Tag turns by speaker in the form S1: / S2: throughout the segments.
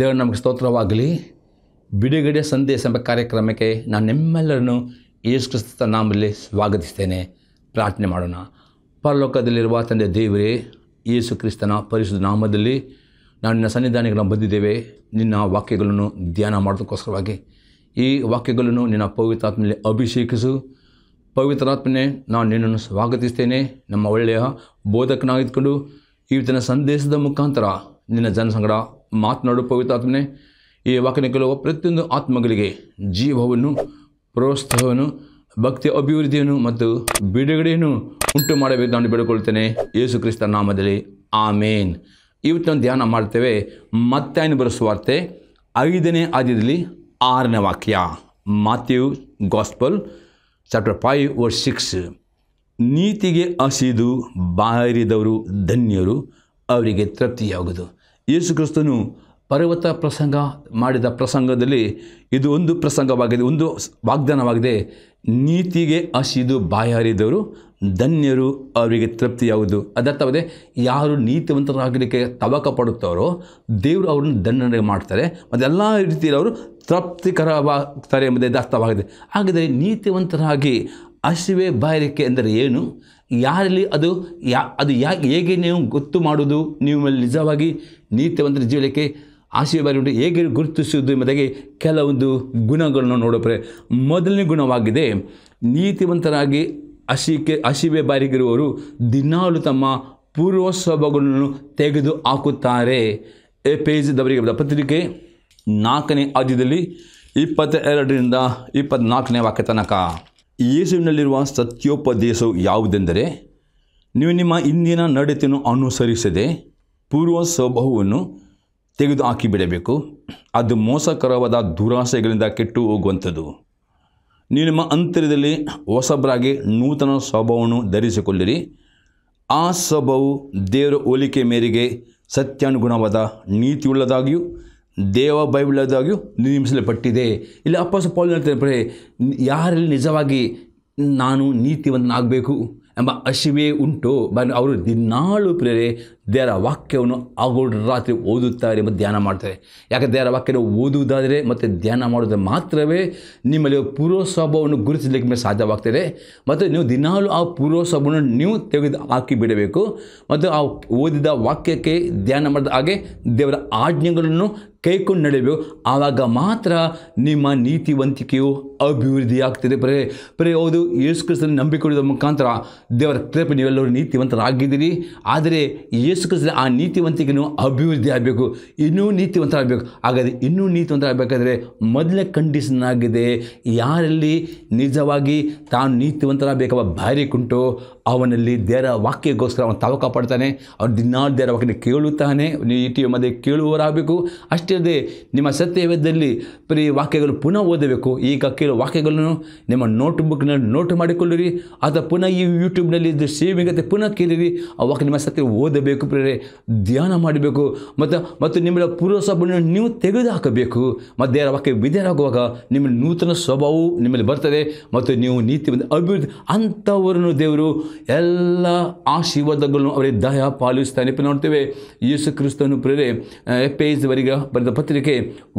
S1: ದೇವರು ನಮಗೆ ಸ್ತೋತ್ರವಾಗಲಿ ಬಿಡುಗಡೆ ಸಂದೇಶ ಎಂಬ ಕಾರ್ಯಕ್ರಮಕ್ಕೆ ನಾನು ನಿಮ್ಮೆಲ್ಲರನ್ನು ಯೇಸು ನಾಮಲ್ಲಿ ಸ್ವಾಗತಿಸ್ತೇನೆ ಪ್ರಾರ್ಥನೆ ಮಾಡೋಣ ಪರಲೋಕದಲ್ಲಿರುವ ತಂದೆ ದೇವರೇ ಯೇಸು ಕ್ರಿಸ್ತನ ಪರಿಶುದ್ಧ ನಾಮದಲ್ಲಿ ನಾನು ನಿನ್ನ ಸನ್ನಿಧಾನಗಳನ್ನು ಬಂದಿದ್ದೇವೆ ನಿನ್ನ ವಾಕ್ಯಗಳನ್ನು ಧ್ಯಾನ ಮಾಡೋದಕ್ಕೋಸ್ಕರವಾಗಿ ಈ ವಾಕ್ಯಗಳನ್ನು ನಿನ್ನ ಪವಿತ್ರಾತ್ಮಲ್ಲಿ ಅಭಿಷೇಕಿಸು ಪವಿತ್ರಾತ್ಮನೆ ನಾನು ನಿನ್ನನ್ನು ಸ್ವಾಗತಿಸ್ತೇನೆ ನಮ್ಮ ಒಳ್ಳೆಯ ಬೋಧಕನಾಗಿದ್ದುಕೊಂಡು ಇವತ್ತಿನ ಸಂದೇಶದ ಮುಖಾಂತರ ನಿನ್ನ ಜನಸಂಗಡ ಮಾತನಾಡು ಪವಿತಾತ್ಮನೆ ಈ ವಾಕ್ಯನ ಕೆಲವು ಪ್ರತಿಯೊಂದು ಆತ್ಮಗಳಿಗೆ ಜೀವವನ್ನು ಪ್ರೋತ್ಸಾಹವನ್ನು ಭಕ್ತಿ ಅಭಿವೃದ್ಧಿಯನ್ನು ಮತ್ತು ಬಿಡುಗಡೆಯನ್ನು ಉಂಟು ಮಾಡಬೇಕು ನಾನು ಬೇಡಿಕೊಳ್ತೇನೆ ಯೇಸು ಕ್ರಿಸ್ತ ನಾಮದಲ್ಲಿ ಆಮೇನ್ ಇವತ್ತು ಧ್ಯಾನ ಮಾಡ್ತೇವೆ ಮತ್ತಾಯನ ಬರೆಸುವಾರ್ತೆ ಐದನೇ ಆದ್ಯದಲ್ಲಿ ಆರನೇ ವಾಕ್ಯ Matthew gospel chapter five verse six ನೀತಿಗೆ ಹಸಿದು ಬಾರಿದವರು ಧನ್ಯರು ಅವರಿಗೆ ತೃಪ್ತಿಯಾಗುವುದು ಯೇಸುಕ್ರಿಸ್ತನು ಪರ್ವತ ಪ್ರಸಂಗ ಮಾಡಿದ ಪ್ರಸಂಗದಲ್ಲಿ ಇದು ಒಂದು ಪ್ರಸಂಗವಾಗಿದೆ ಒಂದು ವಾಗ್ದಾನವಾಗಿದೆ ನೀತಿಗೆ ಹಸಿದು ಬಾಯಾರಿದವರು ಧನ್ಯರು ಅವರಿಗೆ ತೃಪ್ತಿ ಯಾವುದು ಅದರ್ಥವಾಗಿದೆ ಯಾರು ನೀತಿವಂತರಾಗಲಿಕ್ಕೆ ತವಕ ಪಡುತ್ತಾರೋ ದೇವರು ಅವರನ್ನು ದಂಡನೆ ಮಾಡ್ತಾರೆ ಮತ್ತು ಎಲ್ಲ ರೀತಿಯಲ್ಲಿ ಅವರು ತೃಪ್ತಿಕರವಾಗ್ತಾರೆ ಎಂಬುದೇ ಅರ್ಥವಾಗಿದೆ ಹಾಗಿದ್ದರೆ ನೀತಿವಂತರಾಗಿ ಹಸಿವೆ ಬಾಯಾರಿಕೆ ಅಂದರೆ ಏನು ಯಾರಲ್ಲಿ ಅದು ಯಾ ಅದು ಯಾಕೆ ಹೇಗೆ ನೀವು ಗೊತ್ತು ಮಾಡುವುದು ನಿಮ್ಮಲ್ಲಿ ನಿಜವಾಗಿ ನೀತಿವಂತರ ಜೀವನಕ್ಕೆ ಆಸೆ ಬಾರಿ ಹೇಗೆ ಗುರುತಿಸುವುದು ಎಂಬುದಾಗಿ ಕೆಲವೊಂದು ಗುಣಗಳನ್ನು ನೋಡೋಪ್ರೆ ಮೊದಲನೇ ಗುಣವಾಗಿದೆ ನೀತಿವಂತರಾಗಿ ಹಸಿಕೆ ಹಸಿವೆ ಬಾರಿಗಿರುವವರು ದಿನಾಲು ತಮ್ಮ ಪೂರ್ವ ಸ್ವಭಾವಗಳನ್ನು ತೆಗೆದು ಹಾಕುತ್ತಾರೆ ಎ ಪೇಜ್ದವರಿಗೆ ಪತ್ರಿಕೆ ನಾಲ್ಕನೇ ಆದ್ಯದಲ್ಲಿ ಇಪ್ಪತ್ತೆರಡರಿಂದ ಇಪ್ಪತ್ತ್ನಾಲ್ಕನೇ ವಾಕ್ಯ ತನಕ ಯೇಸುವಿನಲ್ಲಿರುವ ಸತ್ಯೋಪದೇಶವು ಯಾವುದೆಂದರೆ ನೀವು ನಿಮ್ಮ ಇಂದಿನ ನಡತೆಯನ್ನು ಅನುಸರಿಸದೆ ಪೂರ್ವ ಸ್ವಭಾವವನ್ನು ತೆಗೆದುಹಾಕಿಬಿಡಬೇಕು ಬಿಡಬೇಕು ಅದು ಮೋಸಕರವಾದ ದುರಾಸೆಗಳಿಂದ ಕೆಟ್ಟು ಹೋಗುವಂಥದ್ದು ನೀವು ನಿಮ್ಮ ಅಂತರದಲ್ಲಿ ಹೊಸಬರಾಗಿ ನೂತನ ಸ್ವಭಾವವನ್ನು ಧರಿಸಿಕೊಳ್ಳಿರಿ ಆ ಸ್ವಭಾವವು ದೇವರ ಹೋಲಿಕೆ ಮೇರೆಗೆ ಸತ್ಯಾನುಗುಣವಾದ ನೀತಿಯುಳ್ಳದಾಗಿಯೂ ದೇವ ಬೈಬಲ್ ನಿರ್ಮಿಸಲ್ಪಟ್ಟಿದೆ ಇಲ್ಲಿ ಅಪ್ಪಸ ಪೌಲ್ ಹೇಳ್ತಾರೆ ಯಾರಲ್ಲಿ ನಿಜವಾಗಿ ನಾನು ನೀತಿವಂತನಾಗಬೇಕು ಎಂಬ ಹಸಿವೆ ಉಂಟು ಬ ಅವರು ದಿನಾಳು ಪ್ರೇರೆ ದೇವರ ವಾಕ್ಯವನ್ನು ಆಗೋಡು ರಾತ್ರಿ ಓದುತ್ತಾರೆ ಮತ್ತು ಧ್ಯಾನ ಮಾಡ್ತಾರೆ ಯಾಕೆ ದೇವರ ವಾಕ್ಯನ ಓದುವುದಾದರೆ ಮತ್ತು ಧ್ಯಾನ ಮಾಡೋದು ಮಾತ್ರವೇ ನಿಮ್ಮಲ್ಲಿ ಪೂರ್ವ ಸ್ವಭಾವವನ್ನು ಗುರುತಿಸಲಿಕ್ಕೆ ಮೇಲೆ ಸಾಧ್ಯವಾಗ್ತದೆ ಮತ್ತು ನೀವು ದಿನಾಲು ಆ ಪೂರ್ವ ನೀವು ತೆಗೆದು ಹಾಕಿ ಬಿಡಬೇಕು ಮತ್ತು ಆ ಓದಿದ ವಾಕ್ಯಕ್ಕೆ ಧ್ಯಾನ ಮಾಡಿದ ಹಾಗೆ ದೇವರ ಆಜ್ಞೆಗಳನ್ನು ಕೈಕೊಂಡು ನಡೆಯಬೇಕು ಆವಾಗ ಮಾತ್ರ ನಿಮ್ಮ ನೀತಿವಂತಿಕೆಯು ಅಭಿವೃದ್ಧಿ ಆಗ್ತದೆ ಬರೇ ಬರೇ ಹೌದು ಯೇಸು ಕ್ರಿಸ್ತನ ನಂಬಿಕೊಳ್ಳುವ ಮುಖಾಂತರ ದೇವರ ಕೃಪೆ ನೀವೆಲ್ಲರೂ ನೀತಿವಂತರಾಗಿದ್ದೀರಿ ಆದರೆ ಯೇಸು ಆ ನೀತಿವಂತಿಕೆ ಅಭಿವೃದ್ಧಿ ಆಗಬೇಕು ಇನ್ನೂ ನೀತಿವಂತರಾಗಬೇಕು ಹಾಗಾದರೆ ಇನ್ನೂ ನೀತಿವಂತರಾಗಬೇಕಾದ್ರೆ ಮೊದಲನೇ ಕಂಡೀಷನ್ ಆಗಿದೆ ಯಾರಲ್ಲಿ ನಿಜವಾಗಿ ತಾನು ನೀತಿವಂತರಾಗಬೇಕವ ಭಾರಿ ಕುಂಟು ಅವನಲ್ಲಿ ದೇರ ವಾಕ್ಯಗೋಸ್ಕರ ಅವನು ತವಕ ಪಡ್ತಾನೆ ಅವನು ದಿನಾ ದೇರ ವಾಕ್ಯನ ಕೇಳುತ್ತಾನೆ ನೀಟಿಯ ಮಧ್ಯೆ ಕೇಳುವವರಾಗಬೇಕು ಅಷ್ಟೇ ಅಲ್ಲದೆ ನಿಮ್ಮ ಸತ್ಯವೇದದಲ್ಲಿ ಪ್ರಿಯ ವಾಕ್ಯಗಳು ಪುನಃ ಓದಬೇಕು ಈಗ ಕೇಳುವ ವಾಕ್ಯಗಳನ್ನು ನಿಮ್ಮ ನೋಟ್ಬುಕ್ನಲ್ಲಿ ನೋಟ್ ಮಾಡಿಕೊಳ್ಳಿರಿ ಅಥವಾ ಪುನಃ ಈ ಯೂಟ್ಯೂಬ್ನಲ್ಲಿ ಇದು ಸೇವಿಂಗತೆ ಪುನಃ ಕೇಳಿರಿ ಆ ವಾಕ್ಯ ನಿಮ್ಮ ಸತ್ಯ ಓದಬೇಕು ಪ್ರಿಯರೇ ಧ್ಯಾನ ಮಾಡಬೇಕು ಮತ್ತು ಮತ್ತು ನಿಮ್ಮ ಪೂರ್ವ ಸ್ವಭಾವವನ್ನು ನೀವು ತೆಗೆದುಹಾಕಬೇಕು ಮತ್ತು ದೇರ ವಾಕ್ಯ ವಿಧೇಯರಾಗುವಾಗ ನಿಮ್ಮ ನೂತನ ಸ್ವಭಾವವು ನಿಮ್ಮಲ್ಲಿ ಬರ್ತದೆ ಮತ್ತು ನೀವು ನೀತಿ ಅಭಿವೃದ್ಧಿ ಅಂಥವರನ್ನು ದೇವರು ಎಲ್ಲ ಆಶೀರ್ವಾದಗಳನ್ನು ಅವರಿಗೆ ದಯ ಪಾಲಿಸ್ತಾನೆ ನೋಡ್ತೇವೆ ಯೇಸು ಕ್ರಿಸ್ತನು ಪ್ರೇರೆ ಪೇಜ್ವರೆಗೆ ಬರೆದ ಪತ್ರಿಕೆ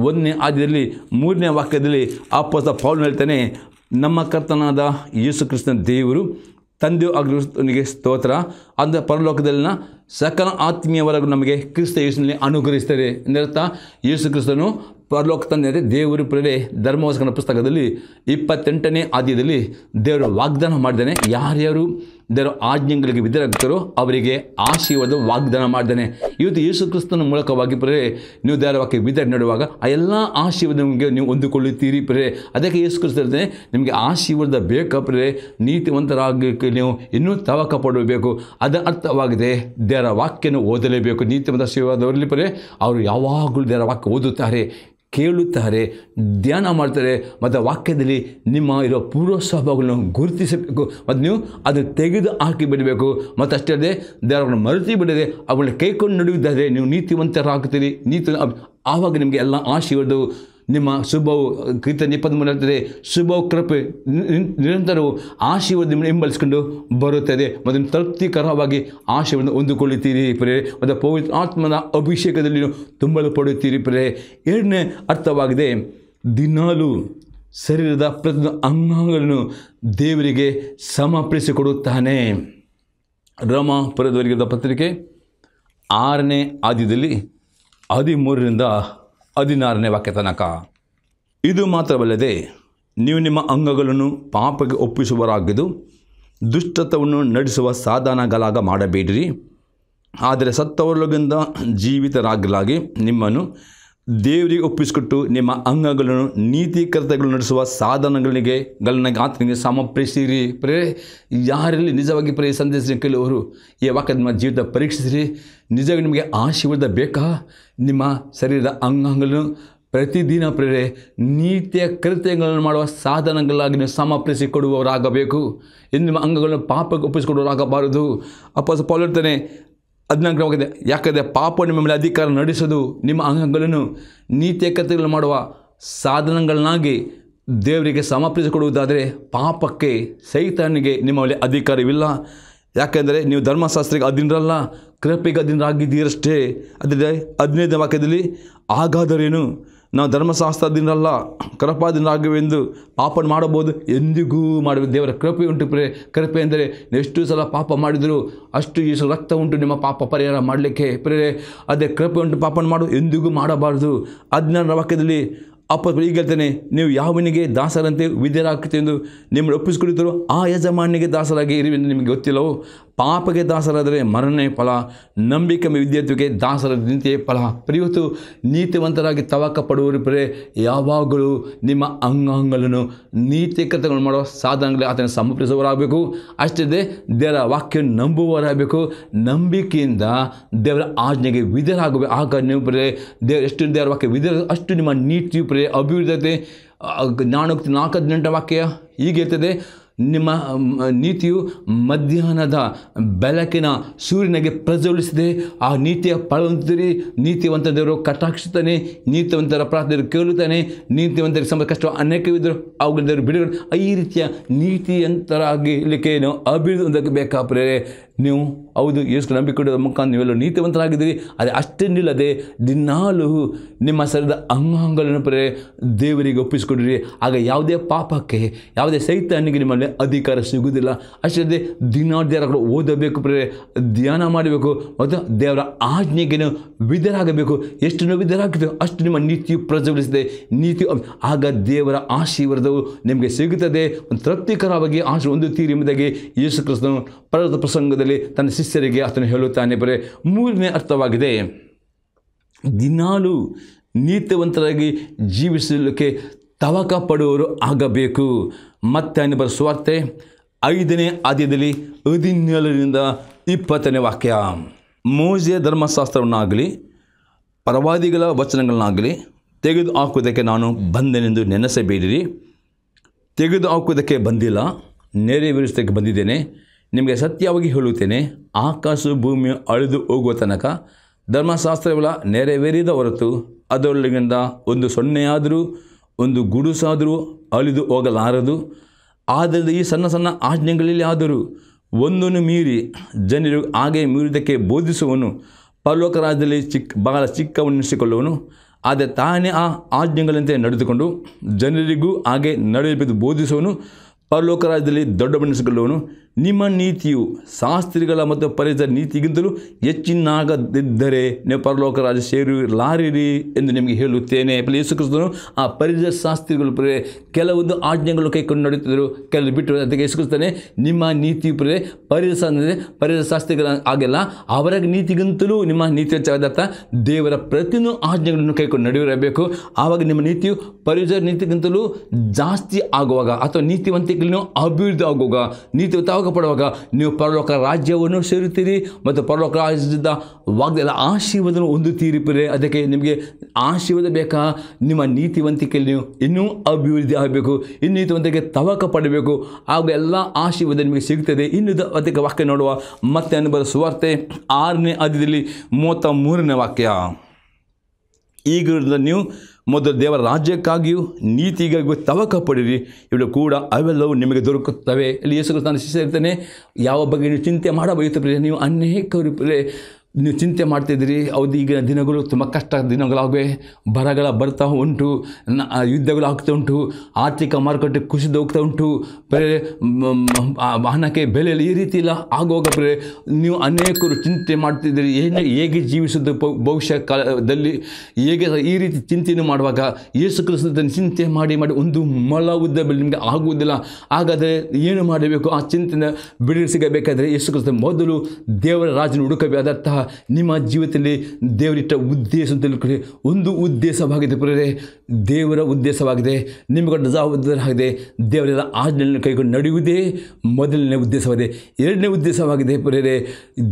S1: ಒಂದನೇ ಆದ್ಯದಲ್ಲಿ ಮೂರನೇ ವಾಕ್ಯದಲ್ಲಿ ಪೋಸ್ತ ಪೌಲ್ ಹೇಳ್ತಾನೆ ನಮ್ಮ ಕರ್ತನಾದ ಯೇಸು ಕ್ರಿಸ್ತನ ದೇವರು ತಂದೆಯು ಅಗ್ನಿಗೆ ಸ್ತೋತ್ರ ಅಂದರೆ ಪರಲೋಕದಲ್ಲಿನ ಸಕಲ ಆತ್ಮೀಯವರೆಗೂ ನಮಗೆ ಕ್ರಿಸ್ತ ಯೇಸುನಲ್ಲಿ ಅನುಗ್ರಹಿಸ್ತಾರೆ ಎಂದರ್ಥ ಯೇಸು ಕ್ರಿಸ್ತನು ಪರಲೋಕ ತಂದೆ ದೇವರು ಪ್ರೇರೆ ಧರ್ಮವಸ್ಕನ ಪುಸ್ತಕದಲ್ಲಿ ಇಪ್ಪತ್ತೆಂಟನೇ ಆದ್ಯದಲ್ಲಿ ದೇವರು ವಾಗ್ದಾನ ಮಾಡಿದ್ದಾನೆ ಯಾರ್ಯಾರು ದೇವರ ಆಜ್ಞೆಗಳಿಗೆ ವಿಧರಾಗ್ತಾರೋ ಅವರಿಗೆ ಆಶೀರ್ವಾದ ವಾಗ್ದಾನ ಮಾಡ್ತಾನೆ ಇವತ್ತು ಯೇಸು ಕ್ರಿಸ್ತನ ಮೂಲಕವಾಗಿ ಪ್ರೇ ನೀವು ದೇವರವಾಕ್ಯ ವಿಧರ ನೆಡುವಾಗ ಆ ಎಲ್ಲ ಆಶೀರ್ವಾದ ನಿಮಗೆ ನೀವು ಹೊಂದಿಕೊಳ್ಳುತ್ತೀರಿ ಪ್ರೇ ಅದಕ್ಕೆ ಯೇಸು ಕ್ರಿಸ್ತೇ ನಿಮಗೆ ಆಶೀರ್ವಾದ ಬೇಕಾ ಪ್ರೇ ನೀವು ಇನ್ನೂ ತವಕ ಪಡಬೇಕು ಅದರ ಅರ್ಥವಾಗಿದೆ ದೇವರ ವಾಕ್ಯನ ಓದಲೇಬೇಕು ನೀತಿವಂತ ಆಶೀರ್ವಾದವರಲ್ಲಿ ಬರೆ ಅವರು ಯಾವಾಗಲೂ ದೇವರ ವಾಕ್ಯ ಓದುತ್ತಾರೆ ಕೇಳುತ್ತಾರೆ ಧ್ಯಾನ ಮಾಡ್ತಾರೆ ಮತ್ತು ವಾಕ್ಯದಲ್ಲಿ ನಿಮ್ಮ ಇರೋ ಪೂರ್ವ ಸ್ವಭಾವಗಳನ್ನು ಗುರುತಿಸಬೇಕು ಮತ್ತು ನೀವು ಅದನ್ನು ತೆಗೆದು ಹಾಕಿ ಬಿಡಬೇಕು ಮತ್ತು ಅಷ್ಟೇ ಅಲ್ಲದೆ ದೇವರನ್ನು ಮರೆತು ಬಿಡದೆ ಅವುಗಳನ್ನ ಕೈಕೊಂಡು ನಡೆಯುವುದಾದರೆ ನೀವು ನೀತಿವಂತರಾಗುತ್ತೀರಿ ನೀತಿ ಆವಾಗ ನಿಮಗೆ ಎಲ್ಲ ಆಶೀರ್ವಾದವು ನಿಮ್ಮ ಶುಭವು ಕೀರ್ತನೆ ಇಪ್ಪತ್ತ್ಮೂರು ಹೇಳ್ತದೆ ಶುಭವು ಕೃಪೆ ನಿರಂತರವು ಆಶೀರ್ವಾದ ನಿಮ್ಮನ್ನು ಹಿಂಬಲಿಸ್ಕೊಂಡು ಬರುತ್ತದೆ ಮತ್ತು ತೃಪ್ತಿಕರವಾಗಿ ಆಶೀರ್ವಾದ ಹೊಂದಿಕೊಳ್ಳುತ್ತೀರಿ ಪ್ರೇ ಮತ್ತು ಪವಿತ್ರ ಆತ್ಮನ ಅಭಿಷೇಕದಲ್ಲಿ ತುಂಬಲು ಪಡೆಯುತ್ತೀರಿ ಪ್ರೇ ಎರಡನೇ ಅರ್ಥವಾಗಿದೆ ದಿನಾಲು ಶರೀರದ ಪ್ರತಿಯೊಂದು ಅಂಗಾಂಗಗಳನ್ನು ದೇವರಿಗೆ ಸಮರ್ಪಿಸಿಕೊಡುತ್ತಾನೆ ರಮಾಪುರದವರಿಗೆ ಪತ್ರಿಕೆ ಆರನೇ ಆದಿಯಲ್ಲಿ ಹದಿಮೂರರಿಂದ ಹದಿನಾರನೇ ವಾಕ್ಯ ತನಕ ಇದು ಮಾತ್ರವಲ್ಲದೆ ನೀವು ನಿಮ್ಮ ಅಂಗಗಳನ್ನು ಪಾಪಕ್ಕೆ ಒಪ್ಪಿಸುವರಾಗಿದ್ದು ದುಷ್ಟತವನ್ನು ನಡೆಸುವ ಸಾಧನಗಳಾಗ ಮಾಡಬೇಡಿರಿ ಆದರೆ ಸತ್ತವರೊಳಗಿಂದ ಜೀವಿತರಾಗಲಾಗಿ ನಿಮ್ಮನ್ನು ದೇವರಿಗೆ ಒಪ್ಪಿಸಿಕೊಟ್ಟು ನಿಮ್ಮ ಅಂಗಗಳನ್ನು ನೀತಿ ನಡೆಸುವ ಸಾಧನಗಳಿಗೆ ಗಳನ್ನ ಗಾತ್ರಿಗೆ ಸಮರ್ಪಿಸಿರಿ ಪ್ರೇ ಯಾರಲ್ಲಿ ನಿಜವಾಗಿ ಪ್ರೇ ಸಂದೇಶ ಕೆಲವರು ಈ ವಾಕ್ಯ ನಿಮ್ಮ ಜೀವಿತ ಪರೀಕ್ಷಿಸಿರಿ ನಿಜವಾಗಿ ನಿಮಗೆ ಆಶೀರ್ವಾದ ಬೇಕಾ ನಿಮ್ಮ ಶರೀರದ ಅಂಗಗಳನ್ನು ಪ್ರತಿದಿನ ಪ್ರೇರೆ ನೀತಿಯ ಕೃತ್ಯಗಳನ್ನು ಮಾಡುವ ಸಾಧನಗಳಾಗಿ ನೀವು ಸಮರ್ಪಿಸಿಕೊಡುವವರಾಗಬೇಕು ಎಂದು ನಿಮ್ಮ ಅಂಗಗಳನ್ನು ಪಾಪಕ್ಕೆ ಒಪ್ಪಿಸಿಕೊಡುವವರಾಗಬಾರದು ಅಪ್ಪ ಸ್ವಲ್ಪ ಹದಿನಾಲ್ಕರವಾಗಿದೆ ಯಾಕಂದರೆ ಪಾಪ ನಿಮ್ಮ ಮೇಲೆ ಅಧಿಕಾರ ನಡೆಸೋದು ನಿಮ್ಮ ಅಂಗಗಳನ್ನು ನೀತಿಯ ಮಾಡುವ ಸಾಧನಗಳನ್ನಾಗಿ ದೇವರಿಗೆ ಸಮರ್ಪಿಸಿಕೊಡುವುದಾದರೆ ಪಾಪಕ್ಕೆ ಸೈತಾನಿಗೆ ನಿಮ್ಮ ಮೇಲೆ ಅಧಿಕಾರವಿಲ್ಲ ಯಾಕೆಂದರೆ ನೀವು ಧರ್ಮಶಾಸ್ತ್ರಕ್ಕೆ ಅದಿನರಲ್ಲ ಕೃಪೆಗೆ ಅಧೀನರಾಗಿದ್ದೀರಷ್ಟೇ ಅದೇ ಹದಿನೈದನೇ ವಾಕ್ಯದಲ್ಲಿ ಹಾಗಾದರೇನು ನಾವು ಧರ್ಮಶಾಸ್ತ್ರದಿಂದಲ್ಲ ಆಗುವೆಂದು ಪಾಪ ಮಾಡಬಹುದು ಎಂದಿಗೂ ಮಾಡಬೇಕು ದೇವರ ಕೃಪೆ ಉಂಟು ಪ್ರೇ ಕೃಪೆ ಎಂದರೆ ಎಷ್ಟು ಸಲ ಪಾಪ ಮಾಡಿದರೂ ಅಷ್ಟು ಈ ಸಲ ರಕ್ತ ಉಂಟು ನಿಮ್ಮ ಪಾಪ ಪರಿಹಾರ ಮಾಡಲಿಕ್ಕೆ ಪ್ರೇರೆ ಅದೇ ಕೃಪೆ ಉಂಟು ಪಾಪನ ಮಾಡು ಎಂದಿಗೂ ಮಾಡಬಾರದು ಅಜ್ಞಾನ ವಾಕ್ಯದಲ್ಲಿ ಅಪ್ಪ ಈಗ ಹೇಳ್ತೇನೆ ನೀವು ಯಾವನಿಗೆ ದಾಸರಂತೆ ವಿದ್ಯರಾಗ್ತೀವಿ ಎಂದು ನಿಮ್ಮನ್ನು ಒಪ್ಪಿಸಿಕೊಡುತ್ತರೋ ಆ ಯಜಮಾನಿಗೆ ದಾಸರಾಗಿ ಇರುವೆಂದು ನಿಮಗೆ ಗೊತ್ತಿಲ್ಲವೋ ಪಾಪಗೆ ದಾಸರಾದರೆ ಮರಣೆ ಫಲ ನಂಬಿಕೆ ವಿದ್ಯತ್ವಕ್ಕೆ ದಾಸರ ನಿಂತೆಯೇ ಫಲ ಪ್ರಿಯುತು ನೀತಿವಂತರಾಗಿ ತವಕ ಪ್ರೇ ಯಾವಾಗಲೂ ನಿಮ್ಮ ಅಂಗಾಂಗಗಳನ್ನು ನೀತಿಕತೆಗಳು ಮಾಡುವ ಸಾಧನಗಳಿಗೆ ಆತನ ಸಮರ್ಪಿಸುವವರಾಗಬೇಕು ಅಷ್ಟಿದೆ ದೇವರ ವಾಕ್ಯ ನಂಬುವವರಾಗಬೇಕು ನಂಬಿಕೆಯಿಂದ ದೇವರ ಆಜ್ಞೆಗೆ ವಿಧರಾಗಬೇಕು ಆಗ ನೀವು ಪ್ರೇ ದೇವ ಎಷ್ಟು ದೇವರ ವಾಕ್ಯ ವಿಧ ಅಷ್ಟು ನಿಮ್ಮ ನೀತಿಯು ಪ್ರೇ ಅಭಿವೃದ್ಧತೆ ಜ್ಞಾನೋಕ್ತಿ ನಾಲ್ಕು ಹದಿನೆಂಟು ವಾಕ್ಯ ಹೀಗಿರ್ತದೆ ನಿಮ್ಮ ನೀತಿಯು ಮಧ್ಯಾಹ್ನದ ಬೆಳಕಿನ ಸೂರ್ಯನಿಗೆ ಪ್ರಜ್ವಲಿಸಿದೆ ಆ ನೀತಿಯ ಫಲವಂತರಿ ನೀತಿವಂತ ದೇವರು ನೀತಿವಂತರ ಪ್ರಾರ್ಥನೆ ಕೇಳುತ್ತಾನೆ ನೀತಿವಂತರಿಗೆ ಸಂಬಂಧ ಕಷ್ಟ ಅನೇಕವಿದ್ದರು ಅವುಗಳ ದೇವರು ಬಿಡುಗಡೆ ಈ ರೀತಿಯ ನೀತಿಯಂತರಾಗಿ ಇಲ್ಲಿಕ್ಕೆ ಏನು ಅಭಿವೃದ್ಧಿ ಹೊಂದಕ್ಕೆ ಬೇಕಾದರೆ ನೀವು ಹೌದು ಯೇಸು ನಂಬಿಕೊಂಡಿರೋ ಮುಖಾಂತರ ನೀವೆಲ್ಲ ನೀತಿವಂತರಾಗಿದ್ದೀರಿ ಅದೇ ಅಷ್ಟೇ ನಿಲ್ಲದೆ ದಿನಾಲು ನಿಮ್ಮ ಸರಿದ ಅಂಗಾಂಗಗಳನ್ನು ಪರೇ ದೇವರಿಗೆ ಒಪ್ಪಿಸಿಕೊಂಡ್ರಿ ಆಗ ಯಾವುದೇ ಪಾಪಕ್ಕೆ ಯಾವುದೇ ಸೈತಾನಿಗೆ ನಿಮ್ಮಲ್ಲಿ ಅಧಿಕಾರ ಸಿಗುವುದಿಲ್ಲ ಅಷ್ಟೇ ದಿನ ದೇವರ ಓದಬೇಕು ಪ್ರೇ ಧ್ಯಾನ ಮಾಡಬೇಕು ಮತ್ತು ದೇವರ ಆಜ್ಞೆಗೆ ವಿಧರಾಗಬೇಕು ಎಷ್ಟು ನೋವು ವಿಧರಾಗ್ತೀವಿ ಅಷ್ಟು ನಿಮ್ಮ ನೀತಿಯು ಪ್ರಜ್ವಲಿಸಿದೆ ನೀತಿ ಆಗ ದೇವರ ಆಶೀರ್ವಾದವು ನಿಮಗೆ ಸಿಗುತ್ತದೆ ಒಂದು ತೃಪ್ತಿಕರವಾಗಿ ಆಶೀರ್ವ ತೀರಿ ಎಂಬುದಾಗಿ ಯೇಸು ಕ್ರಿಸ್ತನು ಪರದ ಪ್ರಸಂಗದಲ್ಲಿ ಸಂದರ್ಭದಲ್ಲಿ ತನ್ನ ಶಿಷ್ಯರಿಗೆ ಆತನು ಹೇಳುತ್ತಾನೆ ಬರೇ ಮೂರನೇ ಅರ್ಥವಾಗಿದೆ ದಿನಾಲೂ ನೀತಿವಂತರಾಗಿ ಜೀವಿಸಲಿಕ್ಕೆ ತವಕ ಪಡುವವರು ಆಗಬೇಕು ಮತ್ತೆ ಬರೋ ಸ್ವಾರ್ಥೆ ಐದನೇ ಆದ್ಯದಲ್ಲಿ ಹದಿನೇಳರಿಂದ ಇಪ್ಪತ್ತನೇ ವಾಕ್ಯ ಮೋಜೆಯ ಧರ್ಮಶಾಸ್ತ್ರವನ್ನಾಗಲಿ ಪರವಾದಿಗಳ ವಚನಗಳನ್ನಾಗಲಿ ತೆಗೆದು ಹಾಕುವುದಕ್ಕೆ ನಾನು ಬಂದೆನೆಂದು ನೆನೆಸಬೇಡಿರಿ ತೆಗೆದು ಹಾಕುವುದಕ್ಕೆ ಬಂದಿಲ್ಲ ನೆರವೇರಿಸೋದಕ್ಕೆ ಬಂದಿದ್ದೇನೆ ನಿಮಗೆ ಸತ್ಯವಾಗಿ ಹೇಳುತ್ತೇನೆ ಆಕಾಶ ಭೂಮಿ ಅಳಿದು ಹೋಗುವ ತನಕ ಧರ್ಮಶಾಸ್ತ್ರಗಳ ನೆರವೇರಿದ ಹೊರತು ಅದರೊಳಗಿಂದ ಒಂದು ಸೊನ್ನೆಯಾದರೂ ಒಂದು ಗುಡುಸಾದರೂ ಅಳಿದು ಹೋಗಲಾರದು ಆದ್ದರಿಂದ ಈ ಸಣ್ಣ ಸಣ್ಣ ಆಜ್ಞೆಗಳಲ್ಲಿ ಆದರೂ ಒಂದನ್ನು ಮೀರಿ ಜನರು ಹಾಗೆ ಮೀರಿದಕ್ಕೆ ಬೋಧಿಸುವನು ಪರಲೋಕ ರಾಜ್ಯದಲ್ಲಿ ಚಿಕ್ಕ ಬಹಳ ಚಿಕ್ಕವನ್ನಿಸಿಕೊಳ್ಳುವನು ಆದರೆ ತಾನೇ ಆ ಆಜ್ಞೆಗಳಂತೆ ನಡೆದುಕೊಂಡು ಜನರಿಗೂ ಹಾಗೆ ನಡೆಯಬೇಕು ಬೋಧಿಸುವನು ಪರಲೋಕ ರಾಜ್ಯದಲ್ಲಿ ಬಣ್ಣಿಸಿಕೊಳ್ಳುವನು ನಿಮ್ಮ ನೀತಿಯು ಶಾಸ್ತ್ರಿಗಳ ಮತ್ತು ಪರಿಸರ ನೀತಿಗಿಂತಲೂ ಹೆಚ್ಚಿನಾಗದಿದ್ದರೆ ನೀವು ಪರಲೋಕ ರಾಜ ಸೇರಿರಲಾರಿರಿ ಎಂದು ನಿಮಗೆ ಹೇಳುತ್ತೇನೆ ಯೇಸು ಕ್ರಿಸ್ತನು ಆ ಪರಿಸರ ಶಾಸ್ತ್ರಿಗಳು ಪ್ರೇ ಕೆಲವೊಂದು ಆಜ್ಞೆಗಳು ಕೈಕೊಂಡು ನಡೆಯುತ್ತಿದ್ದರು ಕೆಲವು ಬಿಟ್ಟು ಅದಕ್ಕೆ ಯೇಸುಕ್ರಿಸ್ತನೇ ನಿಮ್ಮ ನೀತಿ ಪ್ರೇ ಪರಿಸರ ಅಂದರೆ ಪರಿಸರ ಶಾಸ್ತ್ರಿಗಳ ಆಗಿಲ್ಲ ಅವರ ನೀತಿಗಿಂತಲೂ ನಿಮ್ಮ ನೀತಿ ಹೆಚ್ಚಾದಂಥ ದೇವರ ಪ್ರತಿಯೊಂದು ಆಜ್ಞೆಗಳನ್ನು ಕೈಕೊಂಡು ನಡೆಯಿರಬೇಕು ಆವಾಗ ನಿಮ್ಮ ನೀತಿಯು ಪರಿಸರ ನೀತಿಗಿಂತಲೂ ಜಾಸ್ತಿ ಆಗುವಾಗ ಅಥವಾ ನೀತಿವಂತಿಕೆಯನ್ನು ಅಭಿವೃದ್ಧಿ ಆಗುವಾಗ ನೀತಿವಂತ ಪರಲೋಕ ಪಡುವಾಗ ನೀವು ಪರಲೋಕ ರಾಜ್ಯವನ್ನು ಸೇರುತ್ತೀರಿ ಮತ್ತು ಪರಲೋಕ ರಾಜ್ಯದ ವಾಗ್ದೆಲ್ಲ ಆಶೀರ್ವಾದವನ್ನು ತೀರಿಪರೆ ಅದಕ್ಕೆ ನಿಮಗೆ ಆಶೀರ್ವಾದ ಬೇಕಾ ನಿಮ್ಮ ನೀತಿವಂತಿಕೆಯಲ್ಲಿ ನೀವು ಇನ್ನೂ ಅಭಿವೃದ್ಧಿ ಆಗಬೇಕು ಇನ್ನು ನೀತಿವಂತಿಕೆ ತವಕ ಪಡಬೇಕು ಆಗ ಎಲ್ಲ ಆಶೀರ್ವಾದ ನಿಮಗೆ ಸಿಗ್ತದೆ ಇನ್ನು ಅದಕ್ಕೆ ವಾಕ್ಯ ನೋಡುವ ಮತ್ತೆ ಅನುಭವ ಸುವಾರ್ತೆ ಆರನೇ ಅದಿದಲ್ಲಿ ಮೂವತ್ತ ಮೂರನೇ ವಾಕ್ಯ ಈಗ ನೀವು ಮೊದಲು ದೇವರ ರಾಜ್ಯಕ್ಕಾಗಿಯೂ ನೀತಿಗಾಗಿಯೂ ತವಕ ಪಡಿರಿ ಇವಳು ಕೂಡ ಅವೆಲ್ಲವೂ ನಿಮಗೆ ದೊರಕುತ್ತವೆ ಇಲ್ಲಿ ಯೇಸು ನಾನು ಶಿಷ್ಯ ಯಾವ ಬಗ್ಗೆ ನೀವು ಚಿಂತೆ ನೀವು ಅನೇಕ ನೀವು ಚಿಂತೆ ಮಾಡ್ತಿದ್ದೀರಿ ಹೌದು ಈಗಿನ ದಿನಗಳು ತುಂಬ ಕಷ್ಟ ದಿನಗಳಾಗುವೆ ಬರಗಳ ಬರ್ತಾ ಉಂಟು ಯುದ್ಧಗಳು ಆಗ್ತಾ ಉಂಟು ಆರ್ಥಿಕ ಮಾರುಕಟ್ಟೆ ಕುಸಿದು ಹೋಗ್ತಾ ಉಂಟು ಬೇರೆ ವಾಹನಕ್ಕೆ ಬೆಲೆಯಲ್ಲಿ ಈ ರೀತಿ ಇಲ್ಲ ಆಗೋಗ ಬೇರೆ ನೀವು ಅನೇಕರು ಚಿಂತೆ ಮಾಡ್ತಿದ್ದೀರಿ ಏನು ಹೇಗೆ ಜೀವಿಸೋದು ಭವಿಷ್ಯ ಕಾಲದಲ್ಲಿ ಹೇಗೆ ಈ ರೀತಿ ಚಿಂತೆಯನ್ನು ಮಾಡುವಾಗ ಯೇಸು ಕೃಷ್ಣದನ್ನು ಚಿಂತೆ ಮಾಡಿ ಮಾಡಿ ಒಂದು ಮೊಳ ಉದ್ದ ನಿಮಗೆ ಆಗುವುದಿಲ್ಲ ಹಾಗಾದರೆ ಏನು ಮಾಡಬೇಕು ಆ ಚಿಂತೆನ ಬಿಡಿಸಿಗಬೇಕಾದರೆ ಸಿಗಬೇಕಾದರೆ ಯೇಸು ಕೃಷ್ಣ ಮೊದಲು ದೇವರ ರಾಜನ ಹುಡುಕಬೇಕಾದಂತಹ ನಿಮ್ಮ ಜೀವಿತದಲ್ಲಿ ದೇವರಿಟ್ಟ ಉದ್ದೇಶ ಅಂತ ತಿಳ್ಕೊಳ್ಳಿ ಒಂದು ಉದ್ದೇಶವಾಗಿದೆ ಪ್ರೇರೆ ದೇವರ ಉದ್ದೇಶವಾಗಿದೆ ನಿಮಗೆ ಉದ್ದೇಶ ಆಗಿದೆ ದೇವರೆಲ್ಲ ಆಜ್ಞೆಯನ್ನು ಕೈಗೊಂಡು ನಡೆಯುವುದೇ ಮೊದಲನೇ ಉದ್ದೇಶವಾಗಿದೆ ಎರಡನೇ ಉದ್ದೇಶವಾಗಿದೆ ಪ್ರೇರೆ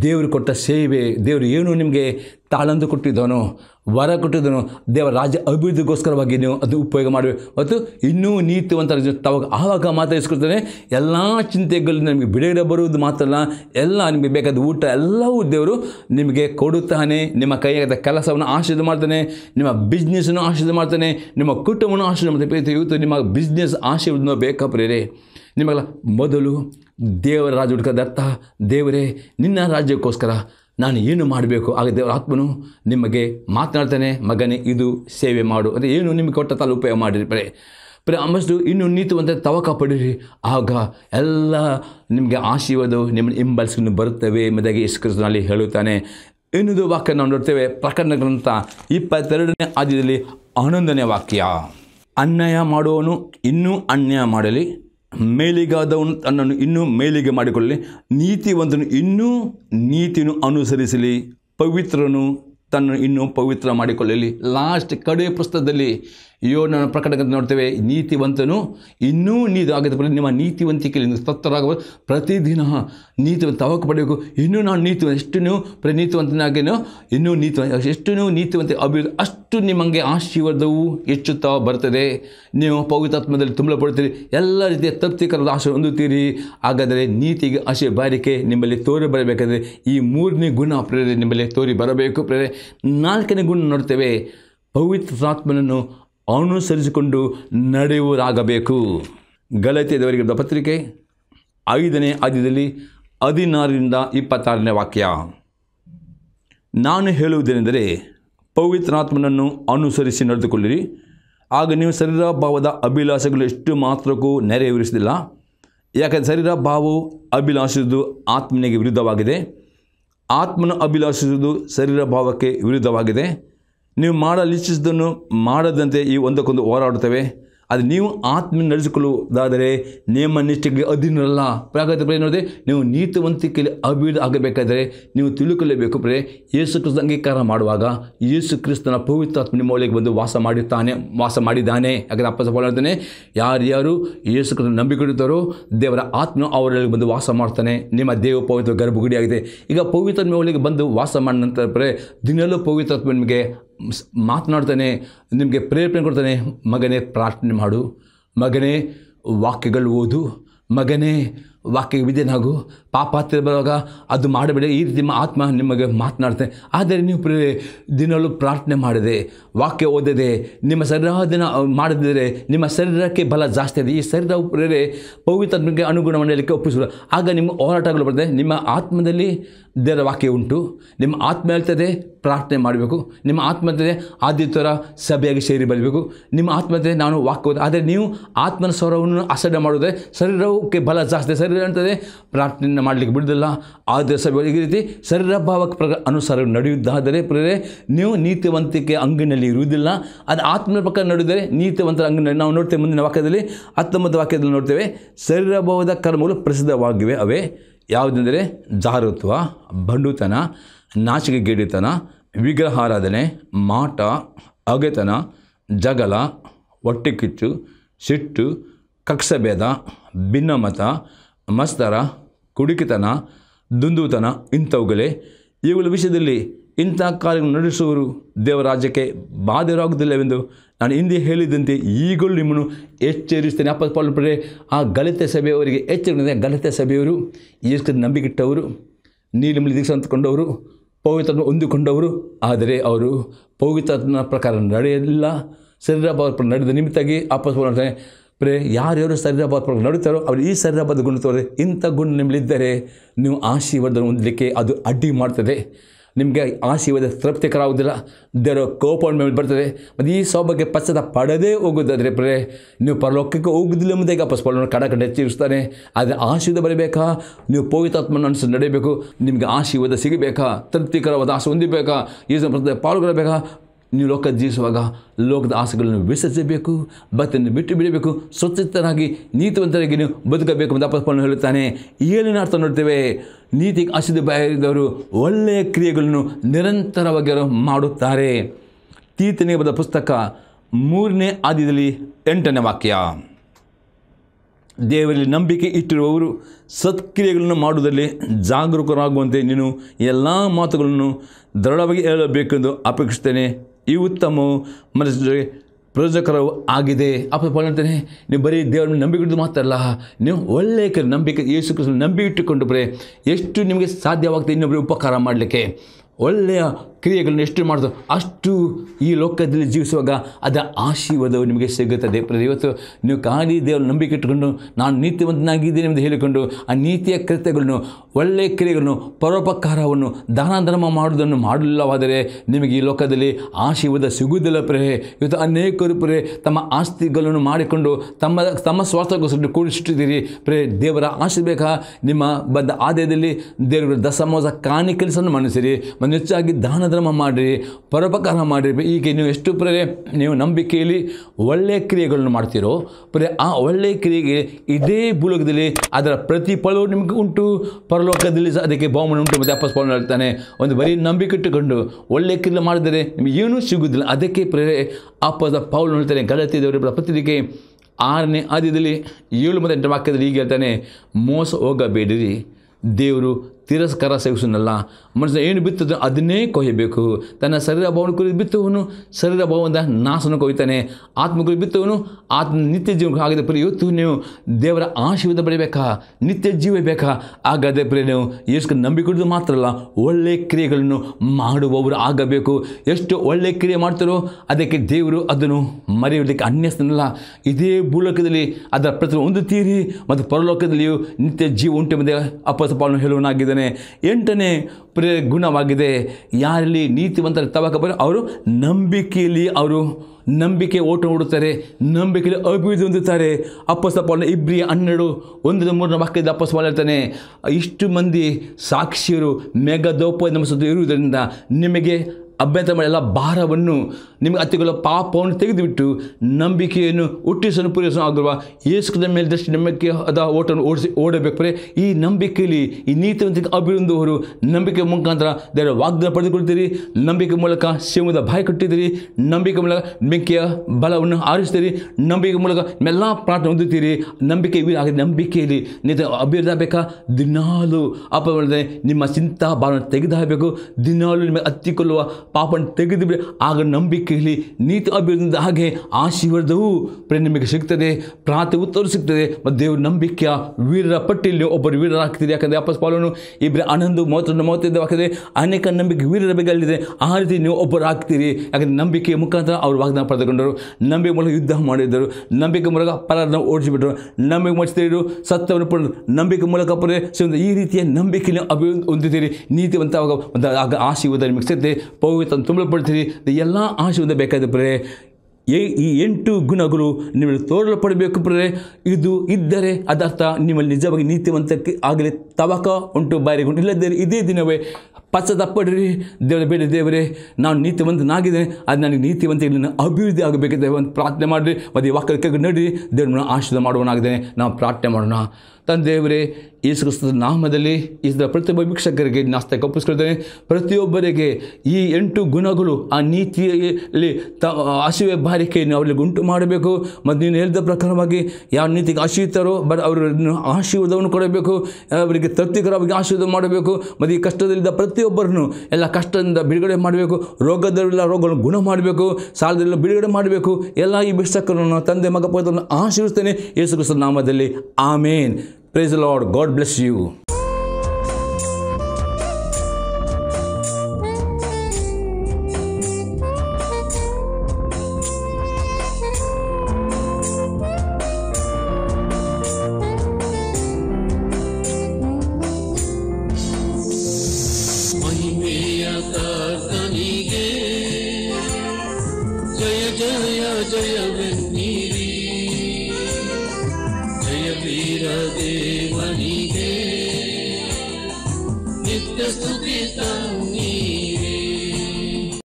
S1: ದೇವರು ಕೊಟ್ಟ ಸೇವೆ ದೇವರು ಏನು ನಿಮಗೆ ತಾಳಂದು ಕೊಟ್ಟಿದ್ದವನು ವರ ಕೊಟ್ಟಿದ್ದನು ದೇವರ ರಾಜ್ಯ ಅಭಿವೃದ್ಧಿಗೋಸ್ಕರವಾಗಿ ನೀವು ಅದು ಉಪಯೋಗ ಮಾಡಬೇಕು ಮತ್ತು ಇನ್ನೂ ನೀತಿವಂತ ತಾವಾಗ ಆವಾಗ ಮಾತಾಡಿಸ್ಕೊಳ್ತಾನೆ ಎಲ್ಲ ಚಿಂತೆಗಳಿಂದ ನಿಮಗೆ ಬಿಡುಗಡೆ ಬರುವುದು ಮಾತ್ರ ಎಲ್ಲ ನಿಮಗೆ ಬೇಕಾದ ಊಟ ಎಲ್ಲವೂ ದೇವರು ನಿಮಗೆ ಕೊಡುತ್ತಾನೆ ನಿಮ್ಮ ಕೈಯಾದ ಕೆಲಸವನ್ನು ಆಶೀರ್ವಾದ ಮಾಡ್ತಾನೆ ನಿಮ್ಮ ಬಿಸ್ನೆಸ್ಸನ್ನು ಆಶೀರ್ವಾದ ಮಾಡ್ತಾನೆ ನಿಮ್ಮ ಕುಟುಂಬವನ್ನು ಆಶ್ರಯ ಮಾಡ್ತಾನೆ ಇವತ್ತು ನಿಮ್ಮ ಬಿಸ್ನೆಸ್ ಆಶೀರ್ವಾದ ಬೇಕಾ ಪ್ರೇರೆ ನಿಮಗೆಲ್ಲ ಮೊದಲು ದೇವರ ರಾಜ್ಯ ದತ್ತ ದೇವರೇ ನಿನ್ನ ರಾಜ್ಯಕ್ಕೋಸ್ಕರ ನಾನು ಏನು ಮಾಡಬೇಕು ಆಗ ದೇವರ ಆತ್ಮನು ನಿಮಗೆ ಮಾತನಾಡ್ತಾನೆ ಮಗನೇ ಇದು ಸೇವೆ ಮಾಡು ಅಂದರೆ ಏನು ನಿಮಗೆ ಕೊಟ್ಟ ತಾಲು ಉಪಯೋಗ ಮಾಡಿರಿ ಪ್ರೇ ಬರೀ ಇನ್ನು ಇನ್ನೂ ಅಂತ ತವಕ ಪಡಿರಿ ಆಗ ಎಲ್ಲ ನಿಮಗೆ ಆಶೀರ್ವಾದವು ನಿಮ್ಮ ಹಿಂಬಲಿಸ್ಕೊಂಡು ಬರುತ್ತವೆ ಎಂಬುದಾಗಿ ಇಸ್ಕೃತನಲ್ಲಿ ಹೇಳುತ್ತಾನೆ ಇನ್ನೊಂದು ವಾಕ್ಯ ನಾವು ನೋಡ್ತೇವೆ ಪ್ರಕರಣ ಗ್ರಂಥ ಇಪ್ಪತ್ತೆರಡನೇ ಆದ್ಯದಲ್ಲಿ ಹನ್ನೊಂದನೇ ವಾಕ್ಯ ಅನ್ಯಾಯ ಮಾಡುವವನು ಇನ್ನೂ ಅನ್ಯಾಯ ಮಾಡಲಿ ಮೇಲಿಗಾದವನು ತನ್ನನ್ನು ಇನ್ನೂ ಮೇಲಿಗೆ ಮಾಡಿಕೊಳ್ಳಲಿ ಒಂದನ್ನು ಇನ್ನೂ ನೀತಿಯನ್ನು ಅನುಸರಿಸಲಿ ಪವಿತ್ರನು ತನ್ನನ್ನು ಇನ್ನೂ ಪವಿತ್ರ ಮಾಡಿಕೊಳ್ಳಲಿ ಲಾಸ್ಟ್ ಕಡೆ ಪುಸ್ತಕದಲ್ಲಿ ನಾನು ಪ್ರಕಟಣೆ ನೋಡ್ತೇವೆ ನೀತಿವಂತನು ಇನ್ನೂ ನೀದು ಆಗದ ನಿಮ್ಮ ನೀತಿವಂತಿಕೆಯಲ್ಲಿ ತತ್ತರಾಗುವ ಪ್ರತಿದಿನ ನೀತಿ ತವಕ ಪಡೆಯಬೇಕು ಇನ್ನೂ ನಾನು ನೀತಿ ಎಷ್ಟು ನೀವು ಪ್ರತಿ ನೀತಿವಂತನಾಗೇನೋ ಇನ್ನೂ ನೀತಿ ಎಷ್ಟು ನೀತಿವಂತ ಅಭಿವೃದ್ಧಿ ಅಷ್ಟು ನಿಮಗೆ ಆಶೀರ್ವಾದವು ಹೆಚ್ಚುತ್ತಾ ಬರ್ತದೆ ನೀವು ತುಂಬಲ ಪಡ್ತೀರಿ ಎಲ್ಲ ರೀತಿಯ ತೃಪ್ತಿಕರದ ಆಶೀರ್ವಾದ ಹೊಂದುತ್ತೀರಿ ಹಾಗಾದರೆ ನೀತಿಗೆ ಆಶೆ ಬಾರಿಕೆ ನಿಮ್ಮಲ್ಲಿ ತೋರಿ ಬರಬೇಕಾದರೆ ಈ ಮೂರನೇ ಗುಣ ಪ್ರೇರೆ ನಿಮ್ಮಲ್ಲಿ ತೋರಿ ಬರಬೇಕು ಪ್ರೇರೆ ನಾಲ್ಕನೇ ಗುಣ ನೋಡ್ತೇವೆ ಪವಿತ್ರಾತ್ಮನನ್ನು ಅನುಸರಿಸಿಕೊಂಡು ನಡೆಯುವುದಾಗಬೇಕು ಗಲತೆಯವರಿಗೆ ಪತ್ರಿಕೆ ಐದನೇ ಆದ್ಯದಲ್ಲಿ ಹದಿನಾರರಿಂದ ಇಪ್ಪತ್ತಾರನೇ ವಾಕ್ಯ ನಾನು ಹೇಳುವುದೇನೆಂದರೆ ಪವಿತ್ರಾತ್ಮನನ್ನು ಅನುಸರಿಸಿ ನಡೆದುಕೊಳ್ಳಿರಿ ಆಗ ನೀವು ಶರೀರ ಭಾವದ ಅಭಿಲಾಷೆಗಳು ಎಷ್ಟು ಮಾತ್ರಕ್ಕೂ ನೆರವೇರಿಸಲಿಲ್ಲ ಯಾಕಂದರೆ ಶರೀರ ಭಾವವು ಅಭಿಲಾಷಿಸುವುದು ಆತ್ಮನಿಗೆ ವಿರುದ್ಧವಾಗಿದೆ ಆತ್ಮನ ಅಭಿಲಾಷಿಸುವುದು ಶರೀರ ಭಾವಕ್ಕೆ ವಿರುದ್ಧವಾಗಿದೆ ನೀವು ಮಾಡಲಿಚ್ಛಿಸಿದ್ದನ್ನು ಮಾಡದಂತೆ ಈ ಒಂದಕ್ಕೊಂದು ಹೋರಾಡುತ್ತವೆ ಅದು ನೀವು ಆತ್ಮ ನಡೆಸಿಕೊಳ್ಳುವುದಾದರೆ ನಿಯಮ ನಿಷ್ಠೆಗೆ ಅಧೀನರಲ್ಲ ಪ್ರಾಗತ್ಯ ಪ್ರೇ ನೋಡಿದ್ರೆ ನೀವು ನೀತಿವಂತಿಕೆಯಲ್ಲಿ ಅಭಿವೃದ್ಧಿ ಆಗಬೇಕಾದರೆ ನೀವು ತಿಳುಕೊಳ್ಳಬೇಕು ಪ್ರೇ ಯೇಸು ಕ್ರಿಸ್ತ ಅಂಗೀಕಾರ ಮಾಡುವಾಗ ಯೇಸು ಕ್ರಿಸ್ತನ ಪವಿತ್ರಾತ್ಮ ನಿಮ್ಮ ಒಳಗೆ ಬಂದು ವಾಸ ಮಾಡಿರ್ತಾನೆ ವಾಸ ಮಾಡಿದ್ದಾನೆ ಯಾಕಂದರೆ ಅಪ್ಪ ಹೇಳ್ತಾನೆ ಯಾರ್ಯಾರು ಯೇಸು ಕ್ರಿಸ್ತನ ದೇವರ ಆತ್ಮ ಅವರೊಳಗೆ ಬಂದು ವಾಸ ಮಾಡ್ತಾನೆ ನಿಮ್ಮ ದೇವ ಪವಿತ್ರ ಗರ್ಭಗುಡಿಯಾಗಿದೆ ಈಗ ಪವಿತ್ರ ಬಂದು ವಾಸ ಮಾಡಿದ ನಂತರ ಪ್ರೇ ದಿನಲ್ಲೂ ಪವಿತ್ರಾತ್ಮ ನಿಮಗೆ ಮಾತನಾಡ್ತಾನೆ ನಿಮಗೆ ಪ್ರೇರೇಪಣೆ ಕೊಡ್ತಾನೆ ಮಗನೇ ಪ್ರಾರ್ಥನೆ ಮಾಡು ಮಗನೇ ವಾಕ್ಯಗಳು ಓದು ಮಗನೇ ವಾಕ್ಯ ವಿಧೇನಾಗು ಪಾಪ ಹತ್ತಿರ ಬರುವಾಗ ಅದು ಮಾಡಬೇಡ ಈ ರೀತಿ ಆತ್ಮ ನಿಮಗೆ ಮಾತನಾಡ್ತೇನೆ ಆದರೆ ನೀವು ಪ್ರೇ ದಿನವೂ ಪ್ರಾರ್ಥನೆ ಮಾಡಿದೆ ವಾಕ್ಯ ಓದದೆ ನಿಮ್ಮ ಶರೀರ ದಿನ ಮಾಡದಿದ್ದರೆ ನಿಮ್ಮ ಶರೀರಕ್ಕೆ ಬಲ ಜಾಸ್ತಿ ಇದೆ ಈ ಶರೀರ ಪ್ರೇರೆ ಪವಿತ್ರಾತ್ಮಕ್ಕೆ ಮಾಡಲಿಕ್ಕೆ ಒಪ್ಪಿಸಿದ್ರು ಆಗ ನಿಮ್ಮ ಹೋರಾಟಗಳು ಬರ್ತದೆ ನಿಮ್ಮ ಆತ್ಮದಲ್ಲಿ ದೇವರ ವಾಕ್ಯ ಉಂಟು ನಿಮ್ಮ ಆತ್ಮ ಹೇಳ್ತದೆ ಪ್ರಾರ್ಥನೆ ಮಾಡಬೇಕು ನಿಮ್ಮ ಆತ್ಮಹತ್ಯೆ ಆದಿತ್ಯರ ಸಭೆಯಾಗಿ ಸೇರಿ ಬರಬೇಕು ನಿಮ್ಮ ಆತ್ಮಹತ್ಯೆ ನಾನು ವಾಕ್ಯ ಆದರೆ ನೀವು ಆತ್ಮನ ಸ್ವರವನ್ನು ಅಸಡ್ಡೆ ಮಾಡೋದ್ರೆ ಶರೀರಕ್ಕೆ ಬಲ ಜಾಸ್ತಿ ಶರೀರ ಅಂತದೆ ಪ್ರಾರ್ಥನೆ ಮಾಡಲಿಕ್ಕೆ ಬಿಡೋದಿಲ್ಲ ಆದ್ರೆ ಸಭೆ ಈ ರೀತಿ ಶರೀರ ಭಾವಕ್ಕೆ ಪ್ರಕಾರ ಅನುಸಾರ ನಡೆಯುವುದಾದರೆ ಪ್ರೇರೆ ನೀವು ನೀತಿವಂತಿಕೆ ಅಂಗಿನಲ್ಲಿ ಇರುವುದಿಲ್ಲ ಅದು ಆತ್ಮನ ಪ್ರಕಾರ ನಡೆದರೆ ನೀತಿವಂತರ ಅಂಗನಲ್ಲಿ ನಾವು ನೋಡ್ತೇವೆ ಮುಂದಿನ ವಾಕ್ಯದಲ್ಲಿ ಹತ್ತೊಂಬತ್ತು ವಾಕ್ಯದಲ್ಲಿ ನೋಡ್ತೇವೆ ಶರೀರ ಭಾವದ ಕರ್ಮಗಳು ಪ್ರಸಿದ್ಧವಾಗಿವೆ ಅವೇ ಯಾವುದೆಂದರೆ ಜಾರತ್ವ ಬಂಡುತನ ವಿಗ್ರಹ ವಿಗ್ರಹಾರಾಧನೆ ಮಾಟ ಅಗೆತನ ಜಗಳ ಹೊಟ್ಟೆಕಿಚ್ಚು ಸಿಟ್ಟು ಕಕ್ಷಭೇದ ಭಿನ್ನಮತ ಮಸ್ತರ ಕುಡುಕಿತನ ದುಂದುತನ ಇಂಥವುಗಳೇ ಇವುಗಳ ವಿಷಯದಲ್ಲಿ ಇಂಥ ಕಾರ್ಯಗಳು ನಡೆಸುವರು ದೇವರಾಜ್ಯಕ್ಕೆ ಬಾಧ್ಯರಾಗುವುದಿಲ್ಲವೆಂದು ನಾನು ಹಿಂದೆ ಹೇಳಿದಂತೆ ಈಗಲೂ ನಿಮ್ಮನ್ನು ಎಚ್ಚರಿಸ್ತೇನೆ ಪಾಲ್ಪಡೆ ಆ ಗಲಿತ ಸಭೆಯವರಿಗೆ ಎಚ್ಚರಿಕೆ ಗಲಿತ ಸಭೆಯವರು ಯೇಸು ನಂಬಿಕಿಟ್ಟವರು ನೀಲಿಮಲಿ ದಿವಸ ಅಂತಕೊಂಡವರು ಪವಿತ್ರನ ಹೊಂದಿಕೊಂಡವರು ಆದರೆ ಅವರು ಪವಿತ್ರತನ ಪ್ರಕಾರ ನಡೆಯಲಿಲ್ಲ ಶರೀರ ಭಾವ ನಡೆದ ನಿಮಿತ್ತಾಗಿ ಅಪ್ಪಸ್ಪೋಲ್ತಾನೆ ಪ್ರೇ ಯಾರ್ಯಾರು ಶರೀರ ಭಾವ ನಡೀತಾರೋ ಅವರು ಈ ಶರೀರ ಬಾಧ ಗುಣ ತೋರೆ ಇಂಥ ಗುಣ ನಿಮ್ಮಲ್ಲಿದ್ದರೆ ನೀವು ಆಶೀರ್ವಾದ ಹೊಂದಲಿಕ್ಕೆ ಅದು ಅಡ್ಡಿ ಮಾಡ್ತದೆ ನಿಮಗೆ ಆಶೀರ್ವಾದ ಆಗುವುದಿಲ್ಲ ದೇವರ ಕೋಪ ಮೇಲೆ ಬರ್ತದೆ ಮತ್ತು ಈ ಸೌಭಾಗ್ಯ ಪಶ್ಚಾದ ಪಡೆದೇ ಹೋಗೋದಾದರೆ ಪ್ರೇ ನೀವು ಪರಲೋಕಕ್ಕೆ ಹೋಗುದಿಲ್ಲ ಮುಂದೆ ಈಗ ಪಸ್ಪಗಳನ್ನು ಕಡ ಕಡೆ ಹೆಚ್ಚಿರಿಸ್ತಾನೆ ಆದರೆ ಆಶೀರ್ವಾದ ಬರಬೇಕಾ ನೀವು ಪವಿತ್ರಾತ್ಮನ ಅನಿಸು ನಡೆಯಬೇಕು ನಿಮಗೆ ಆಶೀರ್ವಾದ ಸಿಗಬೇಕಾ ತೃಪ್ತಿಕರವಾದ ಆಸೆ ಹೊಂದಿಬೇಕಾ ಈ ಸಂಪ್ರದಾಯ ಪಾಲ್ಗೊಳ್ಳಬೇಕಾ ನೀವು ಲೋಕ ಜೀವಿಸುವಾಗ ಲೋಕದ ಆಸೆಗಳನ್ನು ವಿಸರ್ಜಿಸಬೇಕು ಭಕ್ತಿಯನ್ನು ಬಿಟ್ಟು ಬಿಡಬೇಕು ಸ್ವಚ್ಛತರಾಗಿ ನೀತಿವಂತರಾಗಿ ನೀವು ಬದುಕಬೇಕು ಅಂತ ಅಪ್ಪಸ್ಪನ್ನು ಹೇಳುತ್ತಾನೆ ಏನೇನು ಅರ್ಥ ನೋಡ್ತೇವೆ ನೀತಿಗೆ ಹಸಿದು ಬಾಯಿದವರು ಒಳ್ಳೆಯ ಕ್ರಿಯೆಗಳನ್ನು ನಿರಂತರವಾಗಿ ಅವರು ಮಾಡುತ್ತಾರೆ ತೀರ್ಥನೇ ಬಂದ ಪುಸ್ತಕ ಮೂರನೇ ಆದ್ಯದಲ್ಲಿ ಎಂಟನೇ ವಾಕ್ಯ ದೇವರಲ್ಲಿ ನಂಬಿಕೆ ಇಟ್ಟಿರುವವರು ಸತ್ಕ್ರಿಯೆಗಳನ್ನು ಮಾಡುವುದರಲ್ಲಿ ಜಾಗರೂಕರಾಗುವಂತೆ ನೀನು ಎಲ್ಲ ಮಾತುಗಳನ್ನು ದೃಢವಾಗಿ ಹೇಳಬೇಕೆಂದು ಅಪೇಕ್ಷಿಸ್ತೇನೆ ಈ ಉತ್ತಮ ಮನಸ್ಸು ಪ್ರಯೋಜಕರವು ಆಗಿದೆ ಅಪ್ಪ ಅಂತಾನೆ ನೀವು ಬರೀ ದೇವರನ್ನು ನಂಬಿಕಿಡಿದು ಮಾತ್ರ ಅಲ್ಲ ನೀವು ಒಳ್ಳೆಯ ನಂಬಿಕೆ ಯೇಸು ಕೃಷ್ಣ ನಂಬಿ ಇಟ್ಟುಕೊಂಡು ಬರೀ ಎಷ್ಟು ನಿಮಗೆ ಸಾಧ್ಯವಾಗ್ತದೆ ಇನ್ನೊಬ್ಬರಿಗೆ ಉಪಕಾರ ಮಾಡಲಿಕ್ಕೆ ಒಳ್ಳೆಯ ಕ್ರಿಯೆಗಳನ್ನು ಎಷ್ಟು ಮಾಡೋದು ಅಷ್ಟು ಈ ಲೋಕದಲ್ಲಿ ಜೀವಿಸುವಾಗ ಅದರ ಆಶೀರ್ವಾದವು ನಿಮಗೆ ಸಿಗುತ್ತದೆ ಇವತ್ತು ನೀವು ಕಾಲಿ ದೇವರು ನಂಬಿಕೆ ಇಟ್ಟುಕೊಂಡು ನಾನು ನೀತಿವಂತನಾಗಿದ್ದೇನೆ ಎಂದು ಹೇಳಿಕೊಂಡು ಆ ನೀತಿಯ ಕೃತ್ಯಗಳನ್ನು ಒಳ್ಳೆಯ ಕ್ರಿಯೆಗಳನ್ನು ಪರೋಪಕಾರವನ್ನು ದಾನ ಧರ್ಮ ಮಾಡುವುದನ್ನು ಮಾಡಲಿಲ್ಲವಾದರೆ ನಿಮಗೆ ಈ ಲೋಕದಲ್ಲಿ ಆಶೀರ್ವಾದ ಸಿಗುವುದಿಲ್ಲ ಪ್ರೇ ಇವತ್ತು ಅನೇಕರು ಪ್ರೇ ತಮ್ಮ ಆಸ್ತಿಗಳನ್ನು ಮಾಡಿಕೊಂಡು ತಮ್ಮ ತಮ್ಮ ಸ್ವಾರ್ಥಕ್ಕೋಸ್ಕರ ಕೂಡಿಸಿಟ್ಟಿದ್ದೀರಿ ಪ್ರೇ ದೇವರ ಆಶೀರ್ಬೇಕ ನಿಮ್ಮ ಬಂದ ಆದಾಯದಲ್ಲಿ ದೇವರ ದಸಮೋಸ ಕಾಣಿಕೆಲಸನ್ನು ಮನ್ನಿಸಿರಿ ಹೆಚ್ಚಾಗಿ ದಾನ ಧರ್ಮ ಮಾಡಿರಿ ಪರೋಪಕಾರ ಮಾಡಿರಿ ಹೀಗೆ ನೀವು ಎಷ್ಟು ಪ್ರೇರೆ ನೀವು ನಂಬಿಕೆಯಲ್ಲಿ ಒಳ್ಳೆಯ ಕ್ರಿಯೆಗಳನ್ನು ಮಾಡ್ತೀರೋ ಪ್ರೇ ಆ ಒಳ್ಳೆಯ ಕ್ರಿಯೆಗೆ ಇದೇ ಭೂಲೋಕದಲ್ಲಿ ಅದರ ಪ್ರತಿಫಲವು ನಿಮಗೆ ಉಂಟು ಪರಲೋಕದಲ್ಲಿ ಸಹ ಅದಕ್ಕೆ ಬಹುಮಾನ ಉಂಟು ಮತ್ತು ವಾಪಸ್ ಪೌನ್ ಹೇಳ್ತಾನೆ ಒಂದು ಬರೀ ನಂಬಿಕೆ ಇಟ್ಟುಕೊಂಡು ಒಳ್ಳೆಯ ಕ್ರಿಯೆ ಮಾಡಿದರೆ ನಿಮಗೆ ಏನೂ ಸಿಗುವುದಿಲ್ಲ ಅದಕ್ಕೆ ಪ್ರೇ ಅಪ್ಪದ ಪೌಲ್ ಹೇಳ್ತಾನೆ ದೇವರ ಪತ್ರಿಕೆ ಆರನೇ ಆದ್ಯದಲ್ಲಿ ಏಳು ಮತ್ತು ಎಂಟು ವಾಕ್ಯದಲ್ಲಿ ಹೀಗೆ ಹೇಳ್ತಾನೆ ಮೋಸ ಹೋಗಬೇಡಿರಿ ದೇವರು ತಿರಸ್ಕಾರ ಸೇವಿಸೋನಲ್ಲ ಮನುಷ್ಯ ಏನು ಬಿತ್ತದೋ ಅದನ್ನೇ ಕೊಯ್ಯಬೇಕು ತನ್ನ ಶರೀರ ಭಾವನ ಕುರಿತು ಬಿತ್ತುವನು ಶರೀರ ಭಾವದ ನಾಶನ ಕೊಯ್ತಾನೆ ಕುರಿತು ಬಿತ್ತುವನು ಆತ್ಮ ನಿತ್ಯ ಜೀವಕ್ಕೆ ಆಗದ ಪ್ರಿಯ ನೀವು ದೇವರ ಆಶೀರ್ವಾದ ಪಡೆಯಬೇಕಾ ನಿತ್ಯ ಜೀವ ಬೇಕಾ ಆಗದೆ ಪ್ರಿಯ ನೀವು ಎಷ್ಟು ನಂಬಿಕೊಂಡು ಮಾತ್ರ ಅಲ್ಲ ಒಳ್ಳೆ ಕ್ರಿಯೆಗಳನ್ನು ಮಾಡುವವರು ಆಗಬೇಕು ಎಷ್ಟು ಒಳ್ಳೆ ಕ್ರಿಯೆ ಮಾಡ್ತಾರೋ ಅದಕ್ಕೆ ದೇವರು ಅದನ್ನು ಮರೆಯಲಿಕ್ಕೆ ಅನ್ಯಸ್ತನಲ್ಲ ಇದೇ ಭೂಲೋಕದಲ್ಲಿ ಅದರ ಪ್ರತಿ ಒಂದು ತೀರಿ ಮತ್ತು ಪರಲೋಕದಲ್ಲಿಯೂ ನಿತ್ಯ ಜೀವ ಉಂಟು ಎಂಬುದೇ ಅಪ್ಪಸಪಾಲನ್ನು ಹೇಳುವನಾಗಿದೆ ಎಂಟನೇ ಪ್ರೇ ಗುಣವಾಗಿದೆ ಯಾರಲ್ಲಿ ನೀತಿವಂತರ ತವಕ ಬರೋ ಅವರು ನಂಬಿಕೆಯಲ್ಲಿ ಅವರು ನಂಬಿಕೆ ಓಟ ಓಡುತ್ತಾರೆ ನಂಬಿಕೆಯಲ್ಲಿ ಅಭಿವೃದ್ಧಿ ಹೊಂದುತ್ತಾರೆ ಅಪ್ಪಸಪ್ಪ ಇಬ್ರಿ ಹನ್ನೆರಡು ಒಂದರ ಮೂರನೇ ವಾಕ್ಯದ ಅಪ್ಪಸ್ತಪಾಲ ಹೇಳ್ತಾನೆ ಇಷ್ಟು ಮಂದಿ ಸಾಕ್ಷಿಯರು ಮೆಗದೋಪ ನಮ್ಮ ಇರುವುದರಿಂದ ನಿಮಗೆ ಅಭ್ಯಂತರ ಎಲ್ಲ ಭಾರವನ್ನು ನಿಮಗೆ ಅತ್ತಿಗಳ ಪಾಪವನ್ನು ತೆಗೆದುಬಿಟ್ಟು ನಂಬಿಕೆಯನ್ನು ಹುಟ್ಟಿಸಲು ಪೂರೈಸಲು ಆಗಿರುವ ಏಸುಕದ ಮೇಲೆ ದೃಷ್ಟಿ ನಂಬಿಕೆ ಅದ ಓಟವನ್ನು ಓಡಿಸಿ ಓಡಬೇಕಾದ್ರೆ ಈ ನಂಬಿಕೆಯಲ್ಲಿ ಈ ಅಭಿವೃದ್ಧಿ ಅಭಿವೃದ್ಧಿಯವರು ನಂಬಿಕೆ ಮುಖಾಂತರ ದೇವರ ವಾಗ್ದಾನ ಪಡೆದುಕೊಳ್ತೀರಿ ನಂಬಿಕೆ ಮೂಲಕ ಶಿವದ ಭಯ ಕಟ್ಟಿದ್ದೀರಿ ನಂಬಿಕೆ ಮೂಲಕ ಬೆಂಕಿಯ ಬಲವನ್ನು ಆರಿಸ್ತೀರಿ ನಂಬಿಕೆ ಮೂಲಕ ಎಲ್ಲ ಪ್ರಾರ್ಥನೆ ಹೊಂದುತ್ತೀರಿ ನಂಬಿಕೆ ಆಗಿದೆ ನಂಬಿಕೆಯಲ್ಲಿ ನೀತ ಅಭಿವೃದ್ಧಿ ಆಗಬೇಕಾ ದಿನಾಲು ಅಪಮಾನದಲ್ಲಿ ನಿಮ್ಮ ಚಿಂತಾ ಭಾವನೆ ತೆಗೆದುಹಾಕಬೇಕು ದಿನಾಲು ನಿಮಗೆ ಹತ್ತಿಕೊಳ್ಳುವ ಪಾಪನ ತೆಗೆದುಬಿಡಿ ಆಗ ನಂಬಿಕೆ ಇಲ್ಲಿ ನೀತಿ ಅಭಿವೃದ್ಧಿಯಿಂದ ಹಾಗೆ ಆಶೀರ್ವಾದವು ನಿಮಗೆ ಸಿಗ್ತದೆ ಪ್ರಾರ್ಥನೆ ಉತ್ತರ ಸಿಗ್ತದೆ ಮತ್ತು ದೇವ್ರ ನಂಬಿಕೆಯ ವೀರರ ಪಟ್ಟಿಯಲ್ಲಿ ಒಬ್ಬರು ವೀರರ ಯಾಕಂದರೆ ವಾಪಸ್ ಪಾಲನ್ನು ಇಬ್ಬರ ಆನಂದ ಮೂವತ್ತೊಂದು ಮೂವತ್ತೈದು ಹಾಕಿದೆ ಅನೇಕ ನಂಬಿಕೆ ವೀರರ ಬಗ್ಗೆ ಆ ರೀತಿ ನೀವು ಒಬ್ಬರು ಹಾಕ್ತೀರಿ ಯಾಕಂದರೆ ನಂಬಿಕೆಯ ಮುಖಾಂತರ ಅವರು ವಾಗ್ದಾನ ಪಡೆದುಕೊಂಡರು ನಂಬಿಕೆ ಮೂಲಕ ಯುದ್ಧ ಮಾಡಿದ್ದರು ನಂಬಿಕೆ ಮೂಲಕ ಪರಾರನ್ನು ಓಡಿಸಿಬಿಟ್ರು ನಂಬಿಕೆ ಮಚ್ಚಿದ್ರು ಸತ್ಯವನ್ನು ಪಡೆದು ನಂಬಿಕೆ ಮೂಲಕ ಈ ರೀತಿಯ ನಂಬಿಕೆಯನ್ನು ಅಭಿವೃದ್ಧಿ ಹೊಂದಿದ್ದೀರಿ ನೀತಿವಂತ ಆಗ ಆಶೀರ್ವಾದ ನಿಮಗೆ ಸಿಗ್ತದೆ ಪೌ ತನ್ನ ಪಡ್ತೀರಿ ಎಲ್ಲ ಆಶೀರ್ವಾದ ಬೇಕಾದ ಈ ಎಂಟು ಗುಣಗಳು ತೋರಲು ತೋರಲ್ಪಡಬೇಕು ಬರೇ ಇದು ಇದ್ದರೆ ಅದರ್ಥ ನಿಮ್ಮಲ್ಲಿ ನಿಜವಾಗಿ ನೀತಿವಂತಕ್ಕೆ ಆಗಲಿ ತವಕ ಉಂಟು ಬಾರಿಗುಂಟು ಇಲ್ಲದಿದ್ದರೆ ಇದೇ ದಿನವೇ ತಪ್ಪಡ್ರಿ ದೇವರ ಬೇಡ ದೇವರೇ ನಾನು ನೀತಿವಂತನಾಗಿದ್ದೇನೆ ಅದು ನನಗೆ ನೀತಿವಂತ ನನ್ನ ಅಭಿವೃದ್ಧಿ ಆಗಬೇಕಿದೆ ಒಂದು ಪ್ರಾರ್ಥನೆ ಮಾಡಿರಿ ಮತ್ತು ಈ ವಾಕ್ಯಕ್ಕೆ ನಡಿ ದೇವ್ರನ್ನ ಆಶೀರ್ವಾದ ಮಾಡುವನಾಗಿದ್ದೇನೆ ನಾವು ಪ್ರಾರ್ಥನೆ ಮಾಡೋಣ ತಂದೆಯವರೇ ಯೇಸು ಕ್ರಿಸ್ತದ ನಾಮದಲ್ಲಿ ಇಸ್ರ ಪ್ರತಿಯೊಬ್ಬ ವೀಕ್ಷಕರಿಗೆ ನಾಸ್ತೆ ಕಪ್ಪಿಸ್ಕೊಳ್ತೇನೆ ಪ್ರತಿಯೊಬ್ಬರಿಗೆ ಈ ಎಂಟು ಗುಣಗಳು ಆ ನೀತಿಯಲ್ಲಿ ತ ಆಶೀರ್ವ ಬಾರಿಕೆಯನ್ನು ಅವರಿಗೆ ಉಂಟು ಮಾಡಬೇಕು ಮತ್ತು ನೀನು ಹೇಳಿದ ಪ್ರಕಾರವಾಗಿ ಯಾವ ನೀತಿಗೆ ಆಶ್ರಿತಾರೋ ಬರ ಅವರನ್ನು ಆಶೀರ್ವಾದವನ್ನು ಕೊಡಬೇಕು ಅವರಿಗೆ ತೃಪ್ತಿಕರವಾಗಿ ಆಶೀರ್ವಾದ ಮಾಡಬೇಕು ಮತ್ತು ಈ ಕಷ್ಟದಲ್ಲಿದ್ದ ಪ್ರತಿಯೊಬ್ಬರನ್ನು ಎಲ್ಲ ಕಷ್ಟದಿಂದ ಬಿಡುಗಡೆ ಮಾಡಬೇಕು ರೋಗದವರೆಲ್ಲ ರೋಗಗಳನ್ನು ಗುಣ ಮಾಡಬೇಕು ಸಾಲದಲ್ಲ ಬಿಡುಗಡೆ ಮಾಡಬೇಕು ಎಲ್ಲ ಈ ವೀಕ್ಷಕರನ್ನು ತಂದೆ ಮಗ ಪದವನ್ನು ಆಶೀರ್ವಿಸ್ತೇನೆ ಯೇಸು ಕ್ರಿಸ್ತನ ನಾಮದಲ್ಲಿ ಆಮೇನ್ Praise the Lord. God bless you.